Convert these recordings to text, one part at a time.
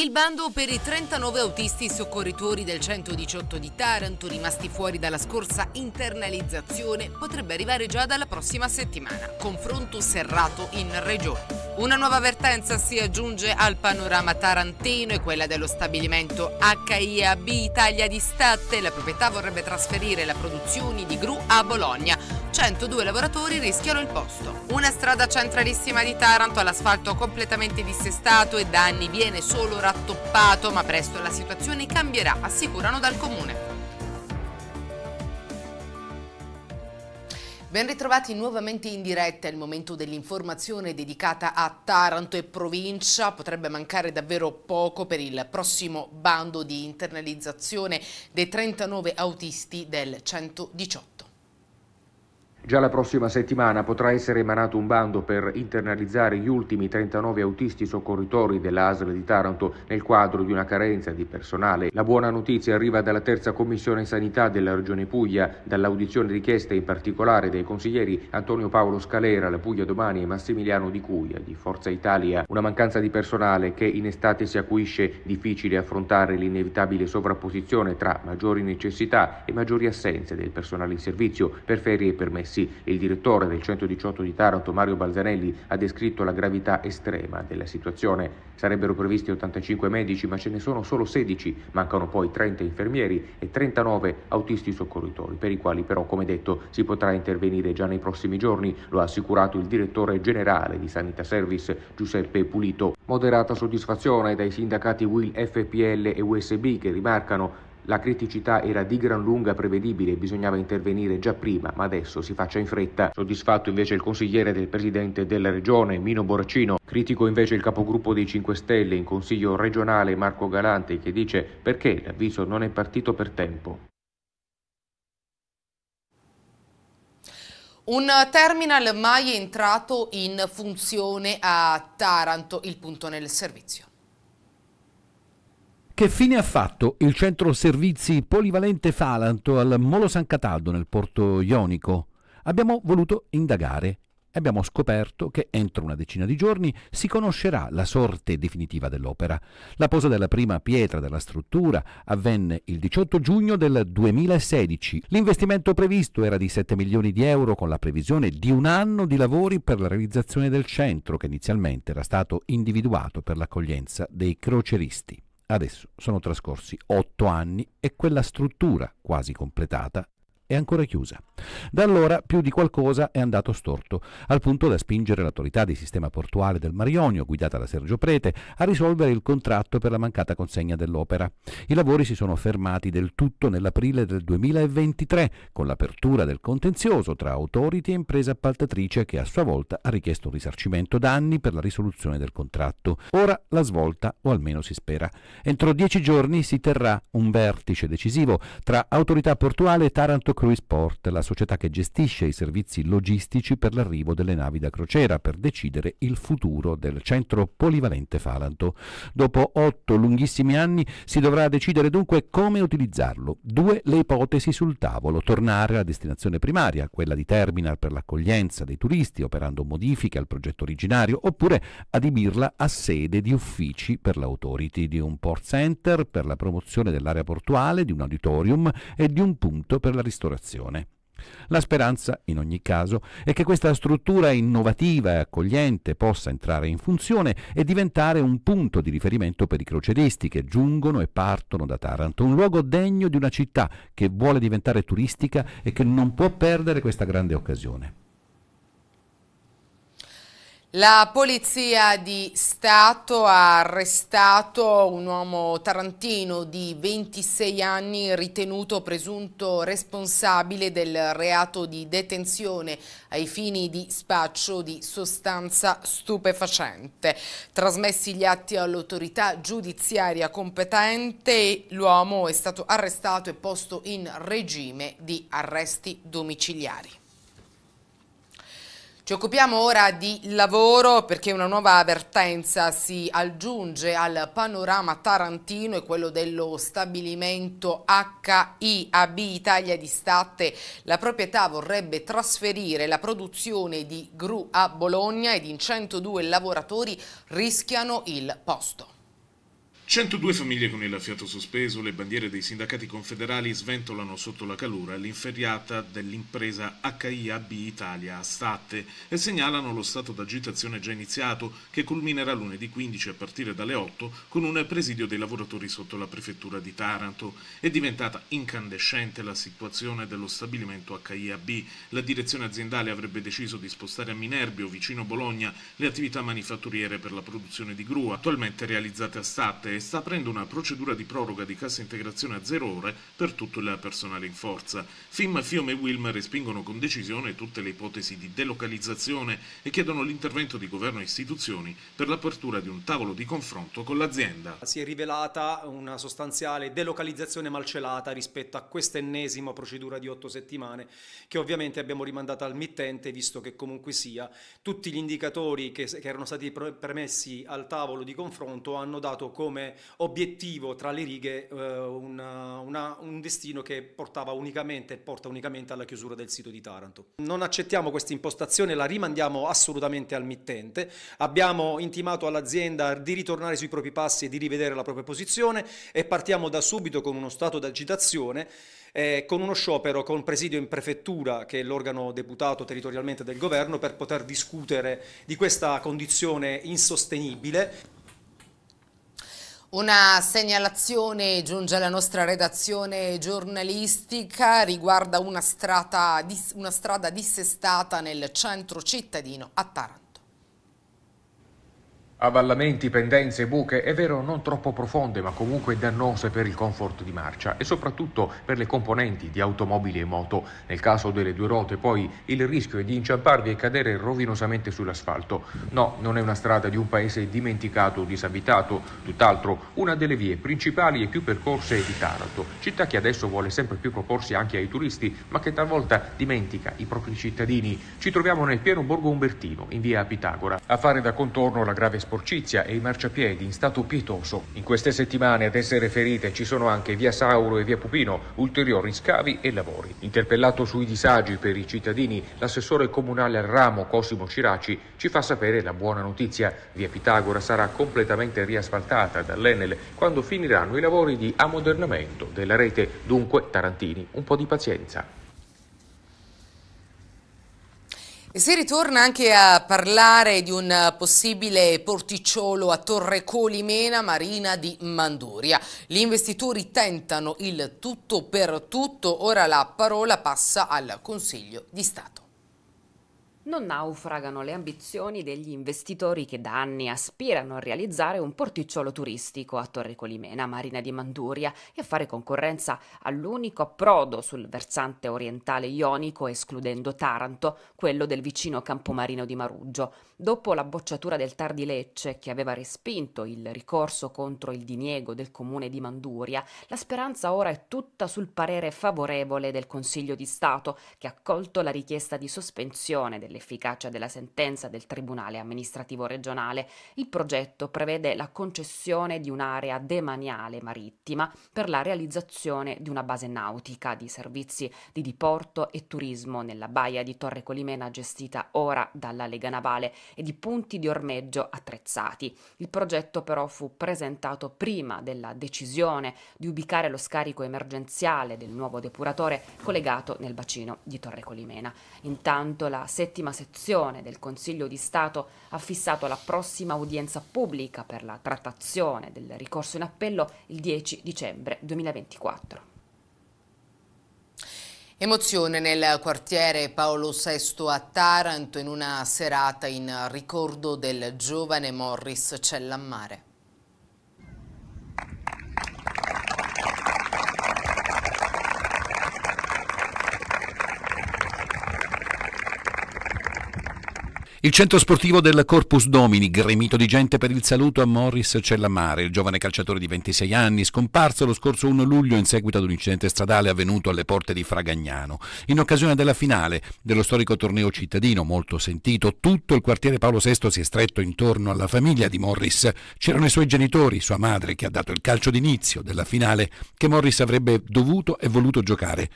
Il bando per i 39 autisti soccorritori del 118 di Taranto rimasti fuori dalla scorsa internalizzazione potrebbe arrivare già dalla prossima settimana. Confronto serrato in regione. Una nuova vertenza si aggiunge al panorama tarantino e quella dello stabilimento HIAB Italia di Statte. La proprietà vorrebbe trasferire la produzione di gru a Bologna 102 lavoratori rischiano il posto. Una strada centralissima di Taranto all'asfalto completamente dissestato e da anni viene solo rattoppato, ma presto la situazione cambierà, assicurano dal comune. Ben ritrovati nuovamente in diretta, è il momento dell'informazione dedicata a Taranto e provincia, potrebbe mancare davvero poco per il prossimo bando di internalizzazione dei 39 autisti del 118. Già la prossima settimana potrà essere emanato un bando per internalizzare gli ultimi 39 autisti soccorritori dell'ASL di Taranto nel quadro di una carenza di personale. La buona notizia arriva dalla terza commissione sanità della Regione Puglia, dall'audizione richiesta in particolare dai consiglieri Antonio Paolo Scalera, la Puglia Domani e Massimiliano Di Cuglia, di Forza Italia. Una mancanza di personale che in estate si acuisce, difficile affrontare l'inevitabile sovrapposizione tra maggiori necessità e maggiori assenze del personale in servizio per ferie e permessi Rossi, il direttore del 118 di Taranto Mario Balzanelli ha descritto la gravità estrema della situazione. Sarebbero previsti 85 medici, ma ce ne sono solo 16, mancano poi 30 infermieri e 39 autisti soccorritori, per i quali però, come detto, si potrà intervenire già nei prossimi giorni, lo ha assicurato il direttore generale di Sanità Service Giuseppe Pulito. Moderata soddisfazione dai sindacati Will FPL e USB che rimarcano la criticità era di gran lunga prevedibile bisognava intervenire già prima, ma adesso si faccia in fretta. Soddisfatto invece il consigliere del presidente della regione, Mino Boraccino. Critico invece il capogruppo dei 5 Stelle in consiglio regionale, Marco Galante, che dice perché l'avviso non è partito per tempo. Un terminal mai entrato in funzione a Taranto, il punto nel servizio. Che fine ha fatto il centro servizi polivalente Falanto al Molo San Cataldo nel porto Ionico? Abbiamo voluto indagare e abbiamo scoperto che entro una decina di giorni si conoscerà la sorte definitiva dell'opera. La posa della prima pietra della struttura avvenne il 18 giugno del 2016. L'investimento previsto era di 7 milioni di euro con la previsione di un anno di lavori per la realizzazione del centro che inizialmente era stato individuato per l'accoglienza dei croceristi. Adesso sono trascorsi otto anni e quella struttura, quasi completata, è ancora chiusa. Da allora più di qualcosa è andato storto, al punto da spingere l'autorità di sistema portuale del Marionio, guidata da Sergio Prete, a risolvere il contratto per la mancata consegna dell'opera. I lavori si sono fermati del tutto nell'aprile del 2023, con l'apertura del contenzioso tra autority e impresa appaltatrice che a sua volta ha richiesto un risarcimento danni per la risoluzione del contratto. Ora la svolta, o almeno si spera. Entro dieci giorni si terrà un vertice decisivo tra autorità portuale e Taranto Cruisport, la società che gestisce i servizi logistici per l'arrivo delle navi da crociera, per decidere il futuro del centro polivalente Falanto. Dopo otto lunghissimi anni si dovrà decidere dunque come utilizzarlo. Due le ipotesi sul tavolo, tornare alla destinazione primaria, quella di terminal per l'accoglienza dei turisti, operando modifiche al progetto originario, oppure adibirla a sede di uffici per l'autority di un port center, per la promozione dell'area portuale, di un auditorium e di un punto per la ristorazione ristrutturazione. La speranza, in ogni caso, è che questa struttura innovativa e accogliente possa entrare in funzione e diventare un punto di riferimento per i croceristi che giungono e partono da Taranto, un luogo degno di una città che vuole diventare turistica e che non può perdere questa grande occasione. La Polizia di Stato ha arrestato un uomo tarantino di 26 anni ritenuto presunto responsabile del reato di detenzione ai fini di spaccio di sostanza stupefacente. Trasmessi gli atti all'autorità giudiziaria competente, l'uomo è stato arrestato e posto in regime di arresti domiciliari. Ci occupiamo ora di lavoro perché una nuova avvertenza si aggiunge al panorama tarantino e quello dello stabilimento HIAB Italia di Statte. La proprietà vorrebbe trasferire la produzione di gru a Bologna ed in 102 lavoratori rischiano il posto. 102 famiglie con il fiato sospeso, le bandiere dei sindacati confederali sventolano sotto la calura l'inferriata dell'impresa HIAB Italia a Statte e segnalano lo stato d'agitazione già iniziato che culminerà lunedì 15 a partire dalle 8 con un presidio dei lavoratori sotto la prefettura di Taranto. È diventata incandescente la situazione dello stabilimento HIAB. La direzione aziendale avrebbe deciso di spostare a Minerbio, vicino Bologna, le attività manifatturiere per la produzione di gru attualmente realizzate a Statte e sta aprendo una procedura di proroga di cassa integrazione a zero ore per tutto il personale in forza. FIM, FIOM e WILM respingono con decisione tutte le ipotesi di delocalizzazione e chiedono l'intervento di governo e istituzioni per l'apertura di un tavolo di confronto con l'azienda. Si è rivelata una sostanziale delocalizzazione malcelata rispetto a quest'ennesima procedura di otto settimane che ovviamente abbiamo rimandato al mittente visto che comunque sia tutti gli indicatori che, che erano stati premessi al tavolo di confronto hanno dato come obiettivo tra le righe eh, una, una, un destino che portava unicamente e porta unicamente alla chiusura del sito di Taranto. Non accettiamo questa impostazione, la rimandiamo assolutamente al mittente, abbiamo intimato all'azienda di ritornare sui propri passi e di rivedere la propria posizione e partiamo da subito con uno stato d'agitazione eh, con uno sciopero con presidio in prefettura, che è l'organo deputato territorialmente del governo, per poter discutere di questa condizione insostenibile. Una segnalazione giunge alla nostra redazione giornalistica, riguarda una strada, una strada dissestata nel centro cittadino a Taranto. Avallamenti, pendenze, buche, è vero non troppo profonde ma comunque dannose per il comfort di marcia e soprattutto per le componenti di automobili e moto. Nel caso delle due ruote poi il rischio è di inciamparvi e cadere rovinosamente sull'asfalto. No, non è una strada di un paese dimenticato o disabitato, tutt'altro una delle vie principali e più percorse di Taranto, città che adesso vuole sempre più proporsi anche ai turisti ma che talvolta dimentica i propri cittadini. Ci troviamo nel pieno borgo Umbertino, in via Pitagora, a fare da contorno la grave sporcizia e i marciapiedi in stato pietoso. In queste settimane ad essere ferite ci sono anche via Sauro e via Pupino, ulteriori scavi e lavori. Interpellato sui disagi per i cittadini, l'assessore comunale al ramo Cosimo Ciraci ci fa sapere la buona notizia. Via Pitagora sarà completamente riasfaltata dall'Enel quando finiranno i lavori di ammodernamento della rete. Dunque, Tarantini, un po' di pazienza. E si ritorna anche a parlare di un possibile porticciolo a Torre Colimena, Marina di Manduria. Gli investitori tentano il tutto per tutto, ora la parola passa al Consiglio di Stato non naufragano le ambizioni degli investitori che da anni aspirano a realizzare un porticciolo turistico a Torre Colimena, Marina di Manduria, e a fare concorrenza all'unico approdo sul versante orientale ionico, escludendo Taranto, quello del vicino Campomarino di Maruggio. Dopo la bocciatura del TAR di Lecce, che aveva respinto il ricorso contro il diniego del comune di Manduria, la speranza ora è tutta sul parere favorevole del Consiglio di Stato, che ha accolto la richiesta di sospensione dell'efficacia della sentenza del Tribunale amministrativo regionale. Il progetto prevede la concessione di un'area demaniale marittima per la realizzazione di una base nautica di servizi di diporto e turismo nella baia di Torre Colimena gestita ora dalla Lega Navale e di punti di ormeggio attrezzati. Il progetto però fu presentato prima della decisione di ubicare lo scarico emergenziale del nuovo depuratore collegato nel bacino di Torre Colimena. Intanto la settima sezione del Consiglio di Stato ha fissato la prossima udienza pubblica per la trattazione del ricorso in appello il 10 dicembre 2024. Emozione nel quartiere Paolo VI a Taranto in una serata in ricordo del giovane Morris Cellammare. Il centro sportivo del Corpus Domini, gremito di gente per il saluto a Morris Cellamare, il giovane calciatore di 26 anni, scomparso lo scorso 1 luglio in seguito ad un incidente stradale avvenuto alle porte di Fragagnano. In occasione della finale dello storico torneo cittadino, molto sentito, tutto il quartiere Paolo VI si è stretto intorno alla famiglia di Morris. C'erano i suoi genitori, sua madre, che ha dato il calcio d'inizio della finale che Morris avrebbe dovuto e voluto giocare.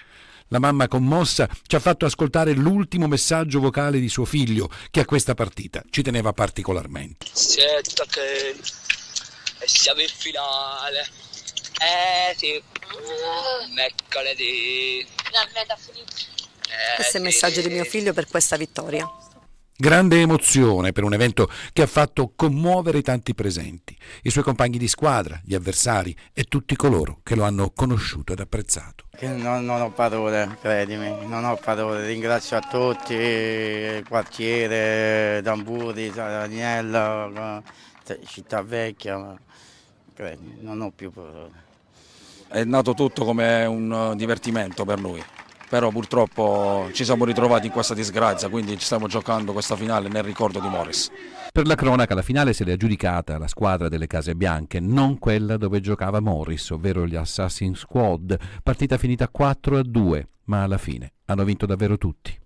La mamma commossa ci ha fatto ascoltare l'ultimo messaggio vocale di suo figlio, che a questa partita ci teneva particolarmente. Senta che siamo in finale. Eh sì. Ah. Mercoledì. Eh, Questo è il messaggio di mio figlio per questa vittoria. Grande emozione per un evento che ha fatto commuovere tanti presenti, i suoi compagni di squadra, gli avversari e tutti coloro che lo hanno conosciuto ed apprezzato. Non, non ho parole, credimi, non ho parole. Ringrazio a tutti, quartiere, Damburi, Agnella, eh, Città Vecchia, credimi, non ho più parole. È nato tutto come un eh, divertimento per lui però purtroppo ci siamo ritrovati in questa disgrazia, quindi ci stiamo giocando questa finale nel ricordo di Morris. Per la cronaca la finale se l'è aggiudicata la squadra delle Case Bianche, non quella dove giocava Morris, ovvero gli Assassin's Squad, partita finita 4 a 2, ma alla fine hanno vinto davvero tutti.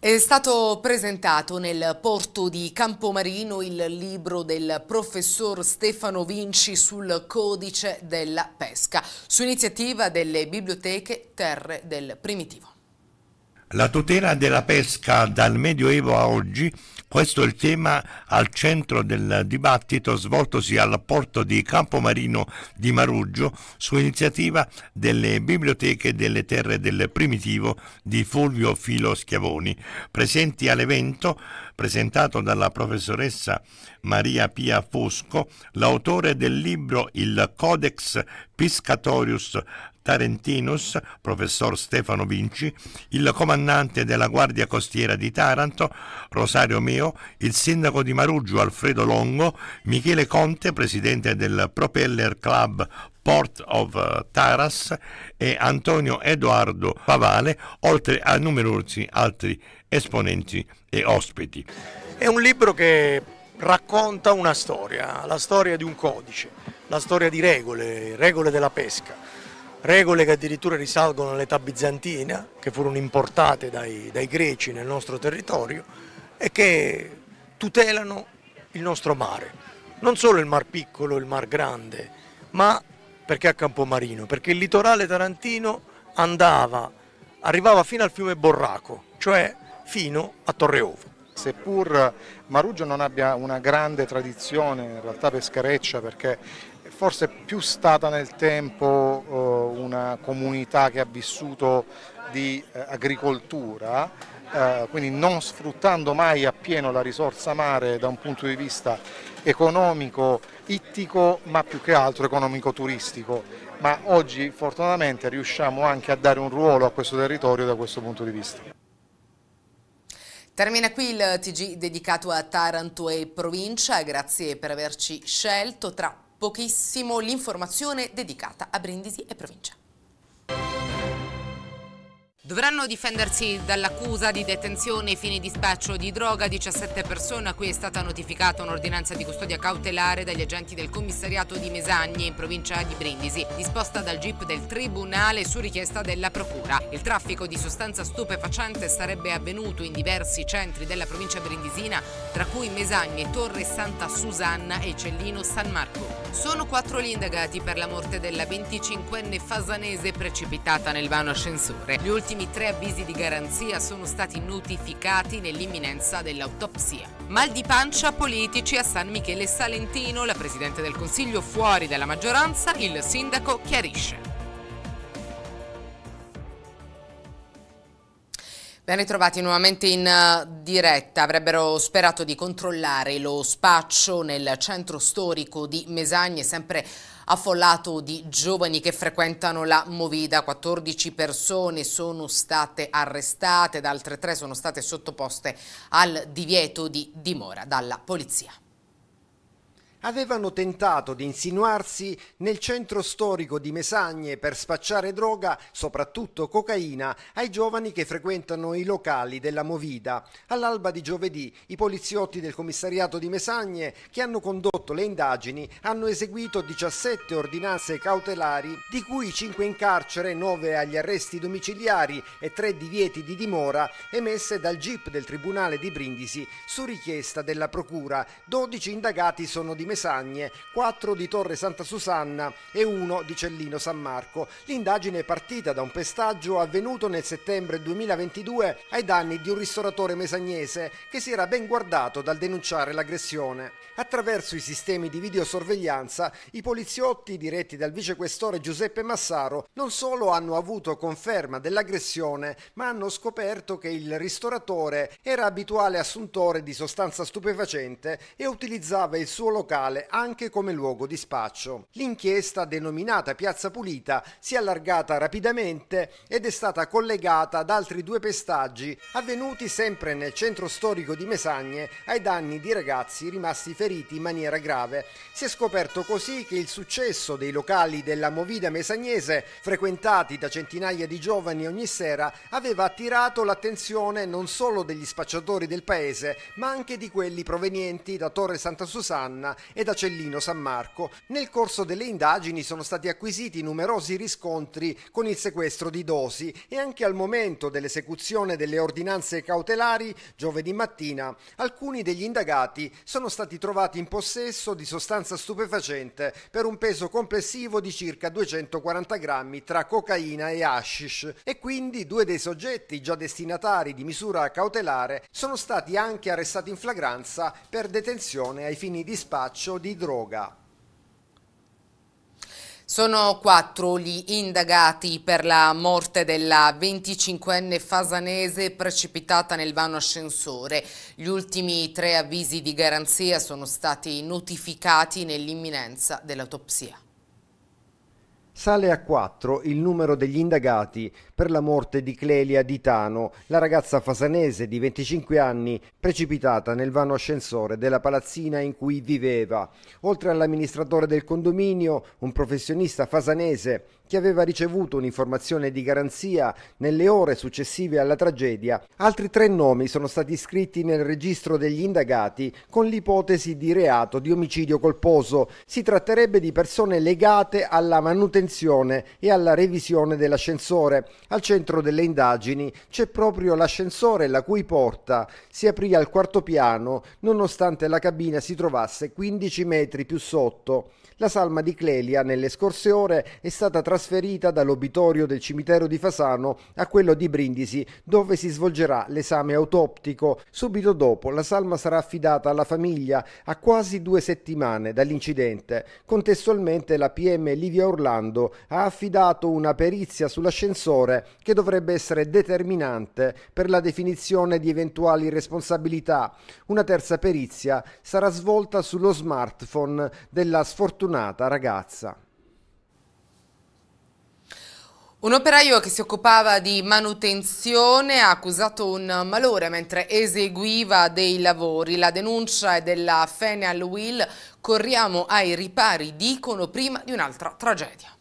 È stato presentato nel porto di Campomarino il libro del professor Stefano Vinci sul codice della pesca, su iniziativa delle biblioteche Terre del Primitivo. La tutela della pesca dal Medioevo a oggi, questo è il tema al centro del dibattito svoltosi al porto di Campomarino di Maruggio su iniziativa delle biblioteche delle terre del primitivo di Fulvio Filo Schiavoni. Presenti all'evento, presentato dalla professoressa Maria Pia Fosco, l'autore del libro Il Codex Piscatorius Tarentinus, professor Stefano Vinci, il comandante della Guardia Costiera di Taranto, Rosario Meo, il sindaco di Maruggio Alfredo Longo, Michele Conte, presidente del Propeller Club Port of Taras e Antonio Edoardo Pavale, oltre a numerosi altri esponenti e ospiti. È un libro che racconta una storia, la storia di un codice, la storia di regole, regole della pesca regole che addirittura risalgono all'età bizantina, che furono importate dai, dai greci nel nostro territorio e che tutelano il nostro mare. Non solo il Mar Piccolo, il Mar Grande, ma perché a Campomarino? Perché il litorale tarantino andava, arrivava fino al fiume Borraco, cioè fino a Torreovo. Seppur Maruggio non abbia una grande tradizione in realtà peschereccia perché forse più stata nel tempo eh, una comunità che ha vissuto di eh, agricoltura, eh, quindi non sfruttando mai appieno la risorsa mare da un punto di vista economico, ittico, ma più che altro economico-turistico. Ma oggi fortunatamente riusciamo anche a dare un ruolo a questo territorio da questo punto di vista. Termina qui il TG dedicato a Taranto e provincia, grazie per averci scelto tra pochissimo l'informazione dedicata a Brindisi e provincia. Dovranno difendersi dall'accusa di detenzione ai fini di spaccio di droga 17 persone a cui è stata notificata un'ordinanza di custodia cautelare dagli agenti del commissariato di Mesagni in provincia di Brindisi, disposta dal GIP del Tribunale su richiesta della Procura. Il traffico di sostanza stupefacente sarebbe avvenuto in diversi centri della provincia brindisina, tra cui Mesagni, Torre Santa Susanna e Cellino San Marco. Sono quattro gli indagati per la morte della 25enne fasanese precipitata nel vano ascensore. Gli ultimi primi tre avvisi di garanzia sono stati notificati nell'imminenza dell'autopsia. Mal di pancia politici a San Michele Salentino, la Presidente del Consiglio fuori dalla maggioranza, il sindaco chiarisce. Ben ritrovati nuovamente in eh, diretta. Avrebbero sperato di controllare lo spaccio nel centro storico di Mesagne, sempre affollato di giovani che frequentano la Movida. 14 persone sono state arrestate, ed altre tre sono state sottoposte al divieto di dimora dalla polizia avevano tentato di insinuarsi nel centro storico di Mesagne per spacciare droga, soprattutto cocaina, ai giovani che frequentano i locali della Movida. All'alba di giovedì i poliziotti del commissariato di Mesagne che hanno condotto le indagini hanno eseguito 17 ordinanze cautelari, di cui 5 in carcere, 9 agli arresti domiciliari e 3 divieti di dimora emesse dal GIP del Tribunale di Brindisi su richiesta della Procura. 12 indagati sono di Mesagne, 4 di Torre Santa Susanna e 1 di Cellino San Marco. L'indagine è partita da un pestaggio avvenuto nel settembre 2022 ai danni di un ristoratore mesagnese che si era ben guardato dal denunciare l'aggressione. Attraverso i sistemi di videosorveglianza, i poliziotti diretti dal vicequestore Giuseppe Massaro non solo hanno avuto conferma dell'aggressione, ma hanno scoperto che il ristoratore era abituale assuntore di sostanza stupefacente e utilizzava il suo locale locale anche come luogo di spaccio. L'inchiesta, denominata Piazza Pulita, si è allargata rapidamente ed è stata collegata ad altri due pestaggi avvenuti sempre nel centro storico di Mesagne ai danni di ragazzi rimasti feriti in maniera grave. Si è scoperto così che il successo dei locali della Movida mesagnese, frequentati da centinaia di giovani ogni sera, aveva attirato l'attenzione non solo degli spacciatori del paese, ma anche di quelli provenienti da Torre Santa Susanna e da Cellino San Marco. Nel corso delle indagini sono stati acquisiti numerosi riscontri con il sequestro di dosi e anche al momento dell'esecuzione delle ordinanze cautelari, giovedì mattina, alcuni degli indagati sono stati trovati in possesso di sostanza stupefacente per un peso complessivo di circa 240 grammi tra cocaina e hashish e quindi due dei soggetti già destinatari di misura cautelare sono stati anche arrestati in flagranza per detenzione ai fini di spaccio spaccio di droga. Sono quattro gli indagati per la morte della 25enne fasanese precipitata nel vano ascensore. Gli ultimi tre avvisi di garanzia sono stati notificati nell'imminenza dell'autopsia. Sale a 4 il numero degli indagati per la morte di Clelia Ditano, la ragazza fasanese di 25 anni precipitata nel vano ascensore della palazzina in cui viveva. Oltre all'amministratore del condominio, un professionista fasanese che aveva ricevuto un'informazione di garanzia nelle ore successive alla tragedia, altri tre nomi sono stati iscritti nel registro degli indagati con l'ipotesi di reato di omicidio colposo. Si tratterebbe di persone legate alla manutenzione e alla revisione dell'ascensore. Al centro delle indagini c'è proprio l'ascensore la cui porta si aprì al quarto piano nonostante la cabina si trovasse 15 metri più sotto. La salma di Clelia nelle scorse ore è stata trasferita trasferita dall'obitorio del cimitero di Fasano a quello di Brindisi, dove si svolgerà l'esame autoptico. Subito dopo la salma sarà affidata alla famiglia a quasi due settimane dall'incidente. Contestualmente la PM Livia Orlando ha affidato una perizia sull'ascensore che dovrebbe essere determinante per la definizione di eventuali responsabilità. Una terza perizia sarà svolta sullo smartphone della sfortunata ragazza. Un operaio che si occupava di manutenzione ha accusato un malore mentre eseguiva dei lavori. La denuncia è della Fenial Will. Corriamo ai ripari, dicono prima di un'altra tragedia.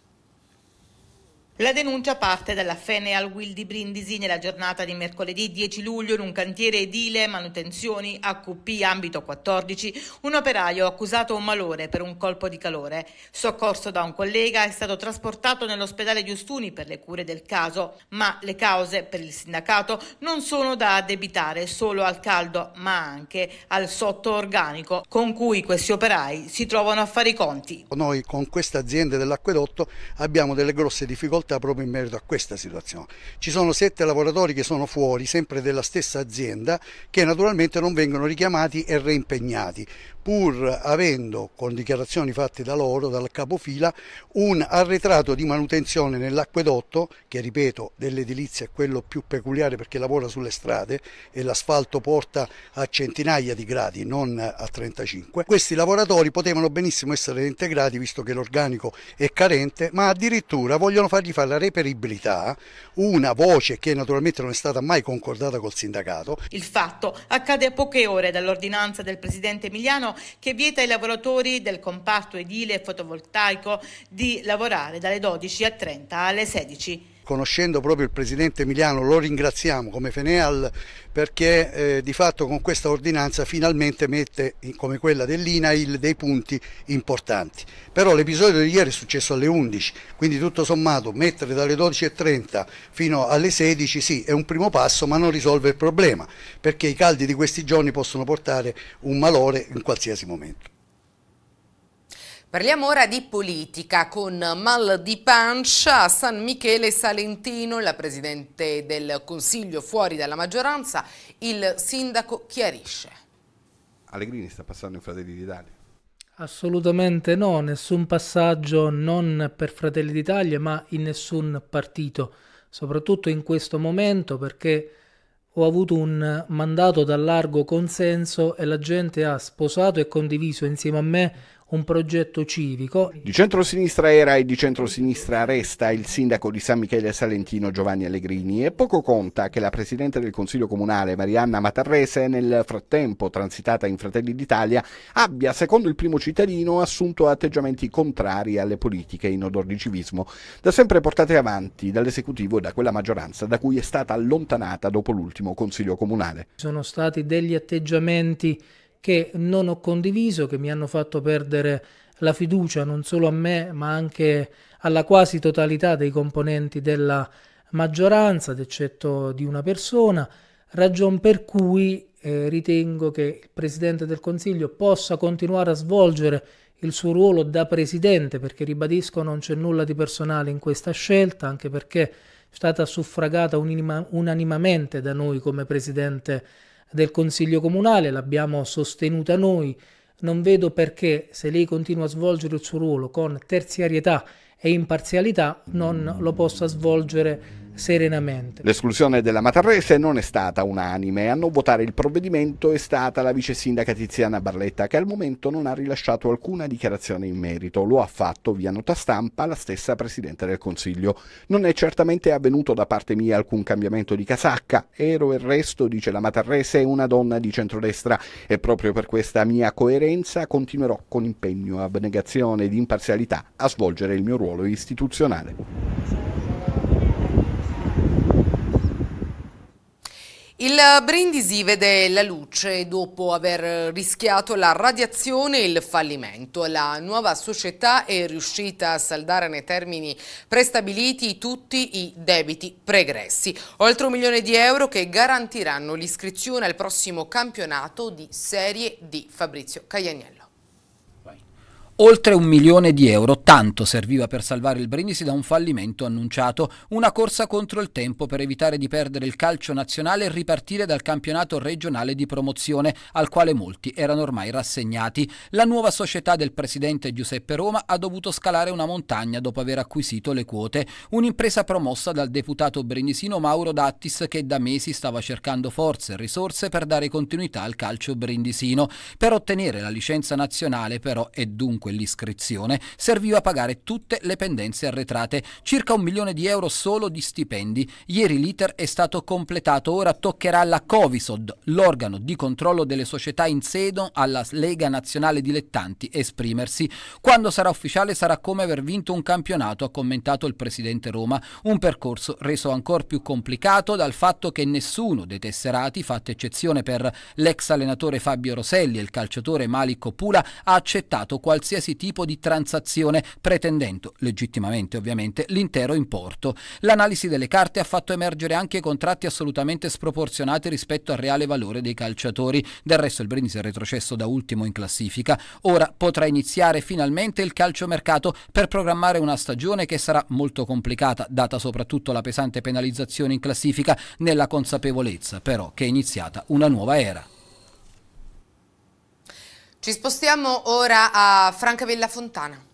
La denuncia parte dalla Feneal Will di Brindisi nella giornata di mercoledì 10 luglio in un cantiere edile manutenzioni AQP ambito 14, un operaio accusato un malore per un colpo di calore. Soccorso da un collega è stato trasportato nell'ospedale di Ustuni per le cure del caso, ma le cause per il sindacato non sono da addebitare solo al caldo, ma anche al sotto organico con cui questi operai si trovano a fare i conti. Noi con questa azienda dell'acquedotto abbiamo delle grosse difficoltà difficoltà proprio in merito a questa situazione. Ci sono sette lavoratori che sono fuori, sempre della stessa azienda, che naturalmente non vengono richiamati e reimpegnati pur avendo, con dichiarazioni fatte da loro, dal capofila, un arretrato di manutenzione nell'acquedotto, che ripeto dell'edilizia è quello più peculiare perché lavora sulle strade e l'asfalto porta a centinaia di gradi, non a 35. Questi lavoratori potevano benissimo essere integrati visto che l'organico è carente, ma addirittura vogliono fargli fare la reperibilità, una voce che naturalmente non è stata mai concordata col sindacato. Il fatto accade a poche ore dall'ordinanza del presidente Emiliano che vieta ai lavoratori del comparto edile e fotovoltaico di lavorare dalle 12 a 30 alle 16 conoscendo proprio il presidente Emiliano lo ringraziamo come Feneal perché eh, di fatto con questa ordinanza finalmente mette come quella dell'INAIL dei punti importanti. Però l'episodio di ieri è successo alle 11, quindi tutto sommato mettere dalle 12.30 fino alle 16 sì è un primo passo ma non risolve il problema perché i caldi di questi giorni possono portare un malore in qualsiasi momento. Parliamo ora di politica con mal di pancia a San Michele Salentino, la Presidente del Consiglio fuori dalla maggioranza, il Sindaco chiarisce. Allegrini sta passando in Fratelli d'Italia. Assolutamente no, nessun passaggio non per Fratelli d'Italia ma in nessun partito, soprattutto in questo momento perché ho avuto un mandato da largo consenso e la gente ha sposato e condiviso insieme a me un progetto civico. Di centrosinistra era e di centrosinistra resta il sindaco di San Michele Salentino Giovanni Allegrini e poco conta che la presidente del Consiglio Comunale Marianna Matarrese nel frattempo transitata in Fratelli d'Italia abbia, secondo il primo cittadino, assunto atteggiamenti contrari alle politiche in odor di civismo, da sempre portate avanti dall'esecutivo e da quella maggioranza da cui è stata allontanata dopo l'ultimo Consiglio Comunale. Sono stati degli atteggiamenti che non ho condiviso, che mi hanno fatto perdere la fiducia non solo a me, ma anche alla quasi totalità dei componenti della maggioranza, ad eccetto di una persona, ragion per cui eh, ritengo che il Presidente del Consiglio possa continuare a svolgere il suo ruolo da Presidente, perché ribadisco non c'è nulla di personale in questa scelta, anche perché è stata suffragata unanimamente da noi come Presidente del Consiglio Comunale, l'abbiamo sostenuta noi, non vedo perché se lei continua a svolgere il suo ruolo con terziarietà e imparzialità non lo possa svolgere serenamente. L'esclusione della Matarrese non è stata unanime. A non votare il provvedimento è stata la vice sindaca Tiziana Barletta, che al momento non ha rilasciato alcuna dichiarazione in merito. Lo ha fatto via nota stampa la stessa Presidente del Consiglio. Non è certamente avvenuto da parte mia alcun cambiamento di casacca. Ero e resto, dice la Matarrese, una donna di centrodestra e proprio per questa mia coerenza continuerò con impegno, abnegazione ed imparzialità a svolgere il mio ruolo istituzionale. Il Brindisi vede la luce dopo aver rischiato la radiazione e il fallimento. La nuova società è riuscita a saldare nei termini prestabiliti tutti i debiti pregressi. Oltre un milione di euro che garantiranno l'iscrizione al prossimo campionato di Serie D. Fabrizio Caglianiello. Oltre un milione di euro, tanto serviva per salvare il Brindisi da un fallimento annunciato, una corsa contro il tempo per evitare di perdere il calcio nazionale e ripartire dal campionato regionale di promozione, al quale molti erano ormai rassegnati. La nuova società del presidente Giuseppe Roma ha dovuto scalare una montagna dopo aver acquisito le quote, un'impresa promossa dal deputato brindisino Mauro Dattis che da mesi stava cercando forze e risorse per dare continuità al calcio brindisino. Per ottenere la licenza nazionale però è dunque quell'iscrizione serviva a pagare tutte le pendenze arretrate, circa un milione di euro solo di stipendi. Ieri l'iter è stato completato, ora toccherà alla Covisod, l'organo di controllo delle società in seno alla Lega Nazionale Dilettanti, esprimersi. Quando sarà ufficiale sarà come aver vinto un campionato, ha commentato il presidente Roma, un percorso reso ancora più complicato dal fatto che nessuno dei tesserati, fatta eccezione per l'ex allenatore Fabio Roselli e il calciatore Malico Pula, ha accettato qualsiasi qualsiasi tipo di transazione, pretendendo, legittimamente ovviamente, l'intero importo. L'analisi delle carte ha fatto emergere anche contratti assolutamente sproporzionati rispetto al reale valore dei calciatori. Del resto il Brindisi è retrocesso da ultimo in classifica. Ora potrà iniziare finalmente il calciomercato per programmare una stagione che sarà molto complicata, data soprattutto la pesante penalizzazione in classifica, nella consapevolezza però che è iniziata una nuova era. Ci spostiamo ora a Francavilla Fontana.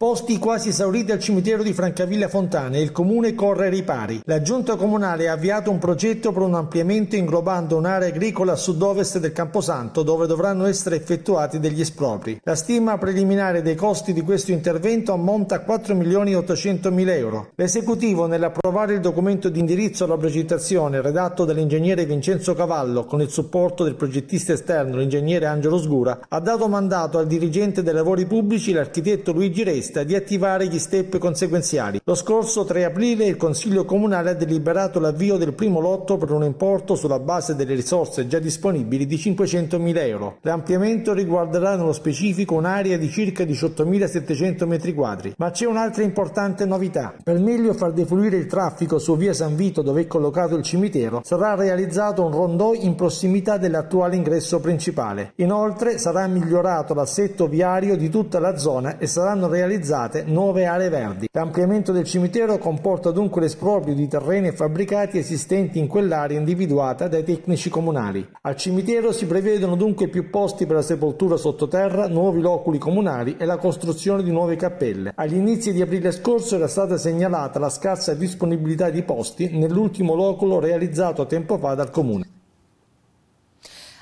Posti quasi esauriti al cimitero di Francavilla Fontane, il comune corre ai ripari. La giunta comunale ha avviato un progetto per un ampliamento inglobando un'area agricola a sud-ovest del Camposanto dove dovranno essere effettuati degli espropri. La stima preliminare dei costi di questo intervento ammonta a 4.800.000 euro. L'esecutivo nell'approvare il documento di indirizzo alla progettazione redatto dall'ingegnere Vincenzo Cavallo con il supporto del progettista esterno l'ingegnere Angelo Sgura ha dato mandato al dirigente dei lavori pubblici l'architetto Luigi Resi richiesta di attivare gli step conseguenziali. Lo scorso 3 aprile il Consiglio Comunale ha deliberato l'avvio del primo lotto per un importo sulla base delle risorse già disponibili di 500.000 euro. L'ampliamento riguarderà nello specifico un'area di circa 18.700 metri quadri. ma c'è un'altra importante novità. Per meglio far defluire il traffico su via San Vito dove è collocato il cimitero, sarà realizzato un rondò in prossimità dell'attuale ingresso principale. Inoltre sarà migliorato l'assetto viario di tutta la zona e saranno realizzati realizzate nuove aree verdi. L'ampliamento del cimitero comporta dunque l'esproprio di terreni e fabbricati esistenti in quell'area individuata dai tecnici comunali. Al cimitero si prevedono dunque più posti per la sepoltura sottoterra, nuovi loculi comunali e la costruzione di nuove cappelle. Agli inizi di aprile scorso era stata segnalata la scarsa disponibilità di posti nell'ultimo loculo realizzato tempo fa dal comune.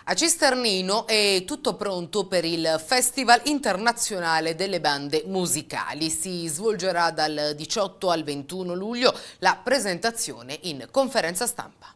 A Cisternino è tutto pronto per il Festival Internazionale delle Bande Musicali. Si svolgerà dal 18 al 21 luglio la presentazione in conferenza stampa.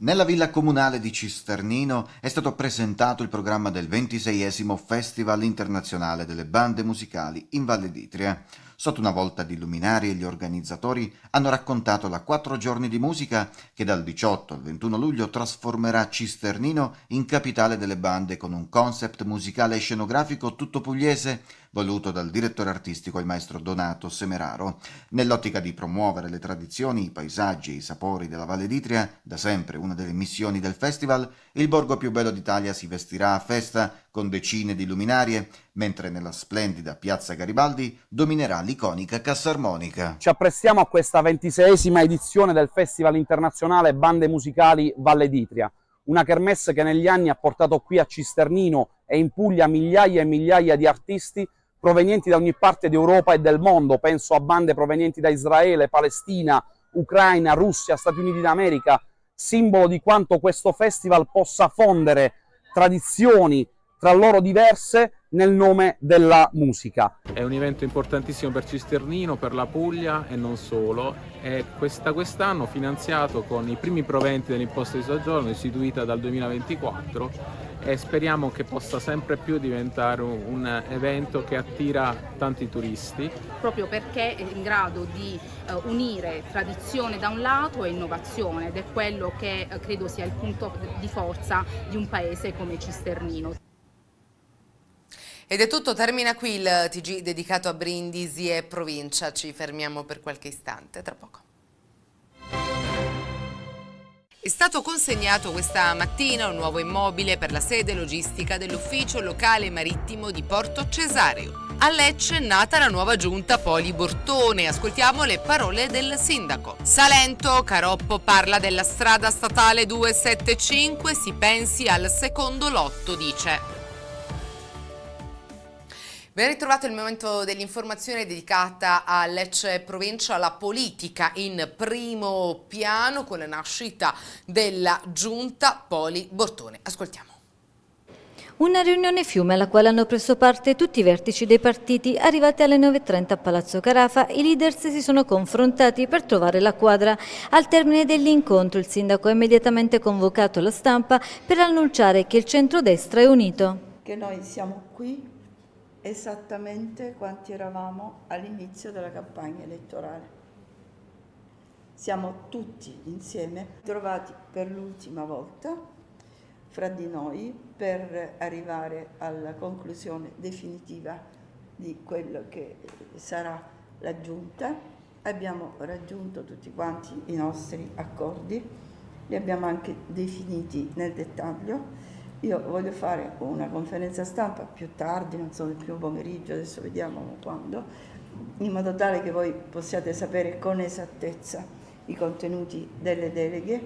Nella villa comunale di Cisternino è stato presentato il programma del 26 Festival internazionale delle bande musicali in Valle d'Itria. Sotto una volta di luminari gli organizzatori hanno raccontato la quattro giorni di musica che dal 18 al 21 luglio trasformerà Cisternino in capitale delle bande con un concept musicale e scenografico tutto pugliese voluto dal direttore artistico il maestro Donato Semeraro, nell'ottica di promuovere le tradizioni, i paesaggi e i sapori della Valle d'Itria, da sempre una delle missioni del festival, il borgo più bello d'Italia si vestirà a festa con decine di luminarie, mentre nella splendida piazza Garibaldi dominerà l'iconica Cassarmonica. Ci apprestiamo a questa ventiseiesima edizione del Festival Internazionale Bande Musicali Valle d'Itria, una kermesse che negli anni ha portato qui a Cisternino e in Puglia migliaia e migliaia di artisti provenienti da ogni parte d'Europa e del mondo, penso a bande provenienti da Israele, Palestina, Ucraina, Russia, Stati Uniti d'America, simbolo di quanto questo festival possa fondere tradizioni tra loro diverse nel nome della musica. È un evento importantissimo per Cisternino, per la Puglia e non solo. È questa quest'anno finanziato con i primi proventi dell'imposta di soggiorno istituita dal 2024 e speriamo che possa sempre più diventare un evento che attira tanti turisti. Proprio perché è in grado di eh, unire tradizione da un lato e innovazione ed è quello che eh, credo sia il punto di forza di un paese come Cisternino. Ed è tutto, termina qui il TG dedicato a Brindisi e provincia, ci fermiamo per qualche istante, tra poco. È stato consegnato questa mattina un nuovo immobile per la sede logistica dell'ufficio locale marittimo di Porto Cesareo. A Lecce è nata la nuova giunta Poli Bortone. Ascoltiamo le parole del sindaco. Salento, Caroppo parla della strada statale 275, si pensi al secondo lotto, dice. Ben ritrovato il momento dell'informazione dedicata a Lecce Provincia, alla politica in primo piano con la nascita della giunta Poli Bortone. Ascoltiamo. Una riunione fiume alla quale hanno preso parte tutti i vertici dei partiti. Arrivati alle 9.30 a Palazzo Carafa, i leader si sono confrontati per trovare la quadra. Al termine dell'incontro il sindaco ha immediatamente convocato la stampa per annunciare che il centrodestra è unito. Che noi siamo qui esattamente quanti eravamo all'inizio della campagna elettorale. Siamo tutti insieme trovati per l'ultima volta fra di noi per arrivare alla conclusione definitiva di quello che sarà la giunta. Abbiamo raggiunto tutti quanti i nostri accordi, li abbiamo anche definiti nel dettaglio io voglio fare una conferenza stampa più tardi, non so, nel primo pomeriggio, adesso vediamo quando, in modo tale che voi possiate sapere con esattezza i contenuti delle deleghe,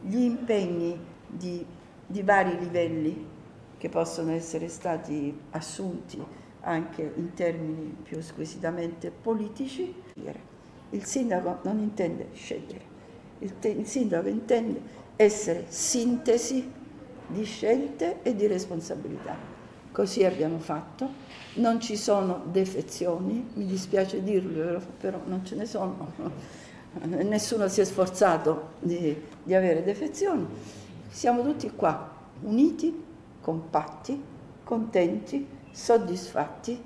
gli impegni di, di vari livelli che possono essere stati assunti anche in termini più squisitamente politici. Il sindaco non intende scegliere, il, il sindaco intende essere sintesi di scelte e di responsabilità. Così abbiamo fatto, non ci sono defezioni, mi dispiace dirlo, però non ce ne sono, nessuno si è sforzato di, di avere defezioni. Siamo tutti qua, uniti, compatti, contenti, soddisfatti,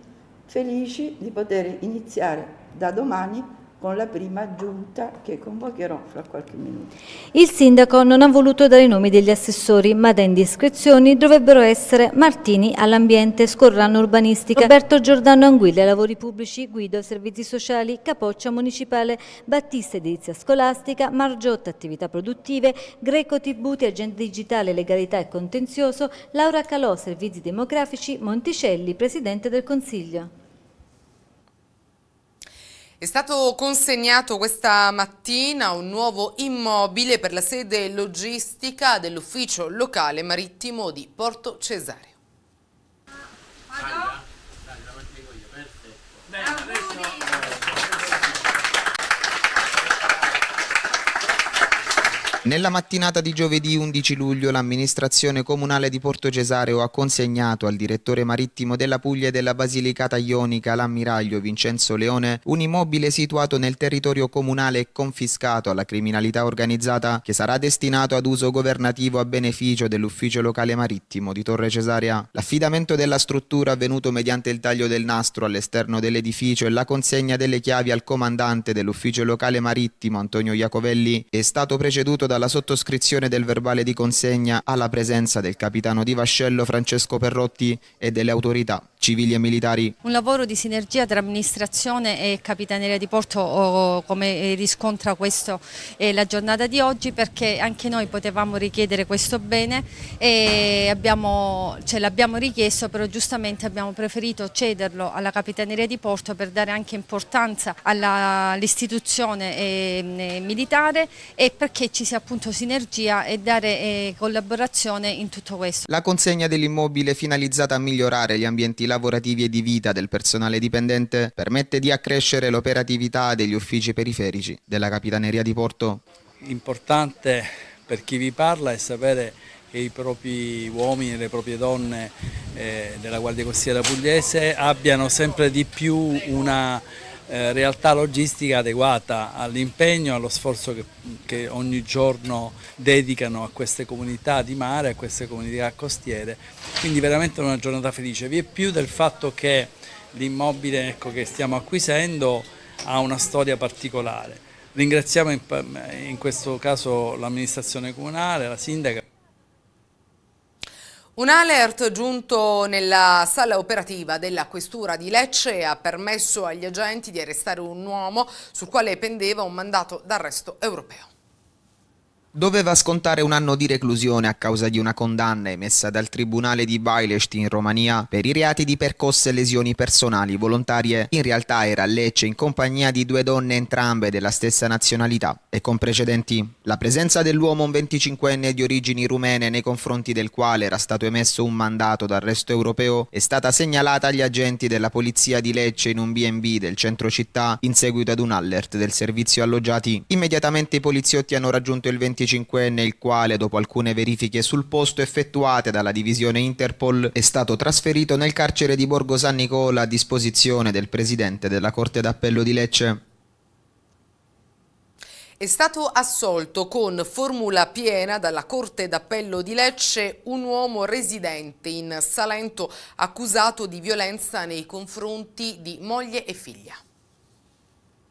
felici di poter iniziare da domani con la prima giunta che convocherò fra qualche minuto. Il sindaco non ha voluto dare i nomi degli assessori, ma da indiscrezioni dovrebbero essere Martini all'ambiente, Scorrano urbanistica, Roberto Giordano Anguilla lavori pubblici, Guido servizi sociali, Capoccia municipale, Battista edilizia scolastica, Margiotta attività produttive, Greco Tibuti agente digitale, legalità e contenzioso, Laura Calò servizi demografici, Monticelli presidente del Consiglio. È stato consegnato questa mattina un nuovo immobile per la sede logistica dell'ufficio locale marittimo di Porto Cesareo. Nella mattinata di giovedì 11 luglio l'amministrazione comunale di Porto Cesareo ha consegnato al direttore marittimo della Puglia e della Basilicata Ionica, l'ammiraglio Vincenzo Leone, un immobile situato nel territorio comunale e confiscato alla criminalità organizzata che sarà destinato ad uso governativo a beneficio dell'ufficio locale marittimo di Torre Cesarea. L'affidamento della struttura avvenuto mediante il taglio del nastro all'esterno dell'edificio e la consegna delle chiavi al comandante dell'ufficio locale marittimo Antonio Iacovelli è stato preceduto da la sottoscrizione del verbale di consegna alla presenza del capitano di vascello Francesco Perrotti e delle autorità civili e militari. Un lavoro di sinergia tra amministrazione e capitaneria di porto come eh, riscontra questo eh, la giornata di oggi perché anche noi potevamo richiedere questo bene e abbiamo, ce l'abbiamo richiesto però giustamente abbiamo preferito cederlo alla capitaneria di porto per dare anche importanza all'istituzione ehm, militare e perché ci si appunto appunto sinergia e dare eh, collaborazione in tutto questo. La consegna dell'immobile finalizzata a migliorare gli ambienti lavorativi e di vita del personale dipendente permette di accrescere l'operatività degli uffici periferici della Capitaneria di Porto. Importante per chi vi parla è sapere che i propri uomini e le proprie donne eh, della Guardia Costiera Pugliese abbiano sempre di più una eh, realtà logistica adeguata all'impegno, allo sforzo che, che, ogni giorno dedicano a queste comunità di mare, a queste comunità costiere. Quindi veramente una giornata felice. Vi è più del fatto che l'immobile ecco, che stiamo acquisendo ha una storia particolare. Ringraziamo in, in questo caso l'amministrazione comunale, la sindaca. Un alert giunto nella sala operativa della questura di Lecce ha permesso agli agenti di arrestare un uomo sul quale pendeva un mandato d'arresto europeo. Doveva scontare un anno di reclusione a causa di una condanna emessa dal tribunale di Bailest in Romania per i reati di percosse e lesioni personali volontarie. In realtà era a Lecce in compagnia di due donne entrambe della stessa nazionalità e con precedenti. La presenza dell'uomo, un 25enne di origini rumene nei confronti del quale era stato emesso un mandato d'arresto europeo, è stata segnalata agli agenti della polizia di Lecce in un B&B del centro città in seguito ad un alert del servizio alloggiati. Immediatamente i poliziotti hanno raggiunto il 25 25enne il quale, dopo alcune verifiche sul posto effettuate dalla divisione Interpol, è stato trasferito nel carcere di Borgo San Nicola a disposizione del presidente della Corte d'Appello di Lecce. È stato assolto con formula piena dalla Corte d'Appello di Lecce un uomo residente in Salento accusato di violenza nei confronti di moglie e figlia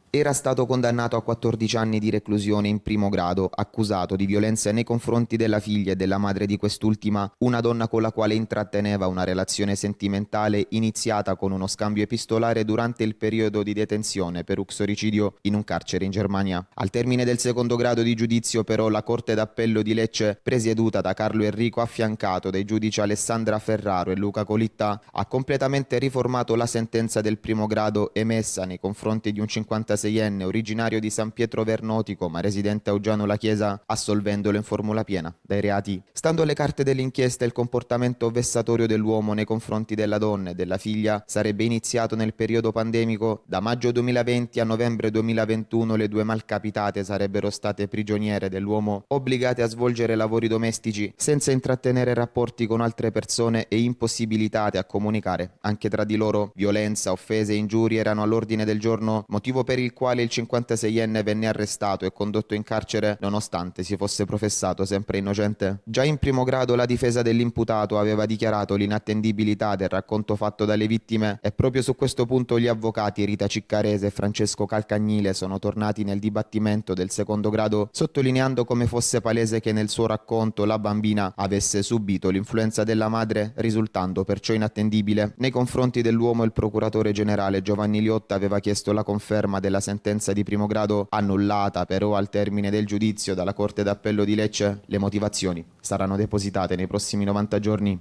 era stato condannato a 14 anni di reclusione in primo grado, accusato di violenza nei confronti della figlia e della madre di quest'ultima, una donna con la quale intratteneva una relazione sentimentale iniziata con uno scambio epistolare durante il periodo di detenzione per uxoricidio in un carcere in Germania. Al termine del secondo grado di giudizio, però, la Corte d'Appello di Lecce, presieduta da Carlo Enrico, affiancato dai giudici Alessandra Ferraro e Luca Colitta, ha completamente riformato la sentenza del primo grado emessa nei confronti di un 56 46enne, originario di San Pietro Vernotico, ma residente a Uggiano La Chiesa, assolvendolo in formula piena dai reati. Stando alle carte dell'inchiesta, il comportamento vessatorio dell'uomo nei confronti della donna e della figlia sarebbe iniziato nel periodo pandemico. Da maggio 2020 a novembre 2021 le due malcapitate sarebbero state prigioniere dell'uomo, obbligate a svolgere lavori domestici senza intrattenere rapporti con altre persone e impossibilitate a comunicare anche tra di loro. Violenza, offese e ingiurie erano all'ordine del giorno, motivo per il il quale il 56enne venne arrestato e condotto in carcere nonostante si fosse professato sempre innocente. Già in primo grado la difesa dell'imputato aveva dichiarato l'inattendibilità del racconto fatto dalle vittime e proprio su questo punto gli avvocati Rita Ciccarese e Francesco Calcagnile sono tornati nel dibattimento del secondo grado sottolineando come fosse palese che nel suo racconto la bambina avesse subito l'influenza della madre risultando perciò inattendibile. Nei confronti dell'uomo il procuratore generale Giovanni Liotta aveva chiesto la conferma della della sentenza di primo grado annullata però al termine del giudizio dalla Corte d'Appello di Lecce, le motivazioni saranno depositate nei prossimi 90 giorni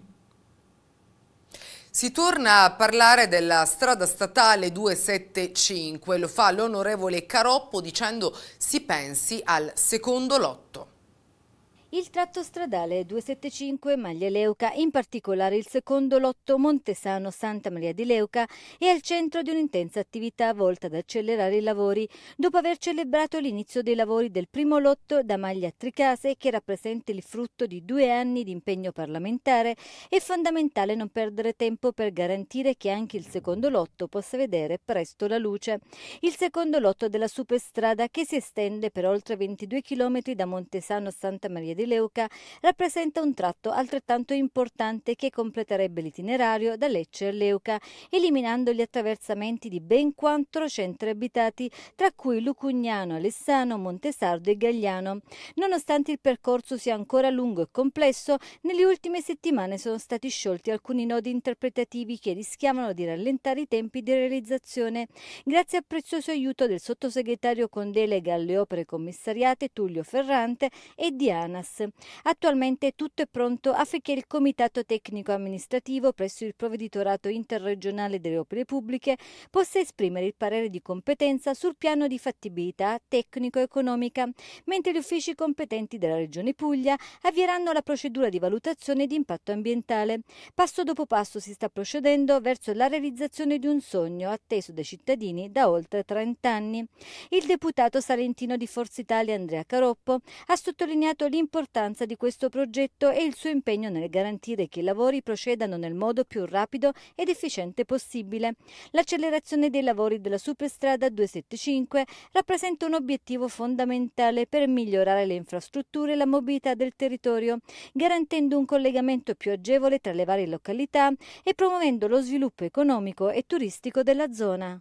si torna a parlare della strada statale 275, lo fa l'onorevole Caroppo dicendo si pensi al secondo lotto. Il tratto stradale 275 Maglia Leuca, in particolare il secondo lotto Montesano-Santa Maria di Leuca, è al centro di un'intensa attività volta ad accelerare i lavori, dopo aver celebrato l'inizio dei lavori del primo lotto da Maglia Tricase, che rappresenta il frutto di due anni di impegno parlamentare, è fondamentale non perdere tempo per garantire che anche il secondo lotto possa vedere presto la luce. Il secondo lotto della superstrada, che si estende per oltre 22 km da Montesano-Santa Maria di Leuca rappresenta un tratto altrettanto importante che completerebbe l'itinerario da Lecce a Leuca, eliminando gli attraversamenti di ben quattro centri abitati, tra cui Lucugnano, Alessano, Montesardo e Gagliano. Nonostante il percorso sia ancora lungo e complesso, nelle ultime settimane sono stati sciolti alcuni nodi interpretativi che rischiavano di rallentare i tempi di realizzazione. Grazie al prezioso aiuto del sottosegretario con delega alle opere commissariate Tullio Ferrante e di ANAS. Attualmente tutto è pronto affinché il Comitato Tecnico Amministrativo presso il Provveditorato Interregionale delle Opere Pubbliche possa esprimere il parere di competenza sul piano di fattibilità tecnico-economica, mentre gli uffici competenti della Regione Puglia avvieranno la procedura di valutazione di impatto ambientale. Passo dopo passo si sta procedendo verso la realizzazione di un sogno atteso dai cittadini da oltre 30 anni. Il deputato salentino di Forza Italia Andrea Caroppo ha sottolineato l'importanza l'importanza di questo progetto e il suo impegno nel garantire che i lavori procedano nel modo più rapido ed efficiente possibile. L'accelerazione dei lavori della superstrada 275 rappresenta un obiettivo fondamentale per migliorare le infrastrutture e la mobilità del territorio, garantendo un collegamento più agevole tra le varie località e promuovendo lo sviluppo economico e turistico della zona.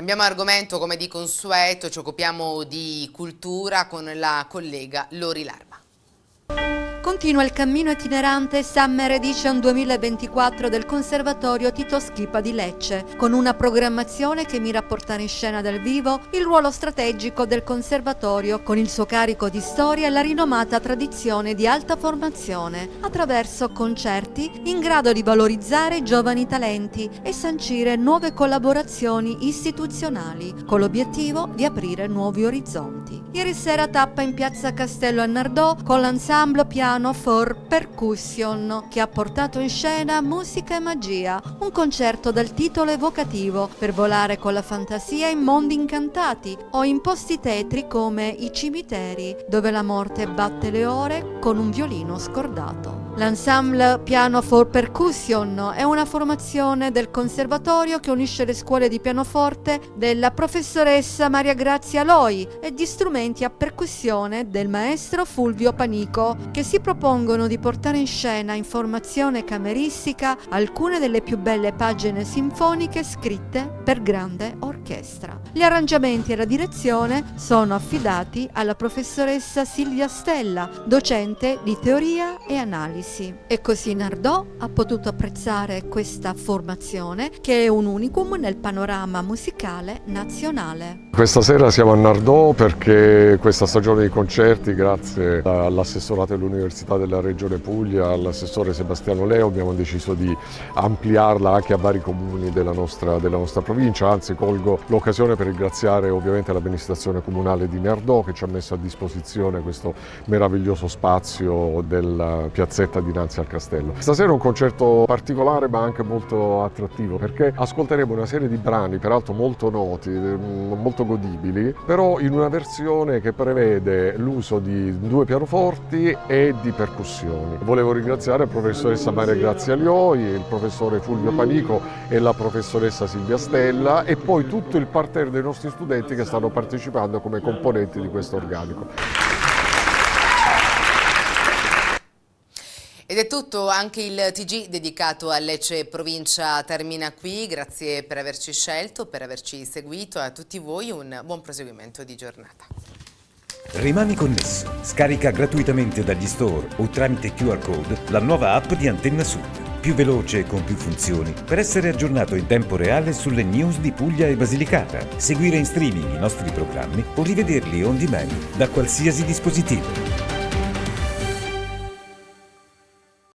Cambiamo argomento come di consueto, ci occupiamo di cultura con la collega Lori Larma. Continua il cammino itinerante Summer Edition 2024 del Conservatorio Tito Schipa di Lecce, con una programmazione che mira a portare in scena dal vivo il ruolo strategico del Conservatorio con il suo carico di storia e la rinomata tradizione di alta formazione, attraverso concerti in grado di valorizzare giovani talenti e sancire nuove collaborazioni istituzionali, con l'obiettivo di aprire nuovi orizzonti. Ieri sera tappa in piazza Castello a Nardò con l'ensemble piano Milano for Percussion, che ha portato in scena Musica e Magia, un concerto dal titolo evocativo per volare con la fantasia in mondi incantati o in posti tetri come i cimiteri, dove la morte batte le ore con un violino scordato. L'ensemble Piano for Percussion è una formazione del conservatorio che unisce le scuole di pianoforte della professoressa Maria Grazia Loi e di strumenti a percussione del maestro Fulvio Panico, che si propongono di portare in scena in formazione cameristica alcune delle più belle pagine sinfoniche scritte per grande orchestra. Gli arrangiamenti e la direzione sono affidati alla professoressa Silvia Stella, docente di teoria e analisi stessi. E così Nardò ha potuto apprezzare questa formazione che è un unicum nel panorama musicale nazionale. Questa sera siamo a Nardò perché questa stagione di concerti, grazie all'assessorato dell'Università della Regione Puglia, all'assessore Sebastiano Leo, abbiamo deciso di ampliarla anche a vari comuni della nostra, della nostra provincia, anzi colgo l'occasione per ringraziare ovviamente l'amministrazione comunale di Nardò che ci ha messo a disposizione questo meraviglioso spazio della piazzetta porta dinanzi al castello. Stasera è un concerto particolare ma anche molto attrattivo perché ascolteremo una serie di brani peraltro molto noti, mm, molto godibili, però in una versione che prevede l'uso di due pianoforti e di percussioni. Volevo ringraziare il professoressa Maria Grazia Lioi, il professore Fulvio Panico e la professoressa Silvia Stella e poi tutto il parterre dei nostri studenti che stanno partecipando come componenti di questo organico. Ed è tutto, anche il TG dedicato a Lecce Provincia termina qui, grazie per averci scelto, per averci seguito, a tutti voi un buon proseguimento di giornata. Rimani connesso, scarica gratuitamente dagli store o tramite QR code la nuova app di Antenna Sud, più veloce e con più funzioni, per essere aggiornato in tempo reale sulle news di Puglia e Basilicata, seguire in streaming i nostri programmi o rivederli on demand da qualsiasi dispositivo.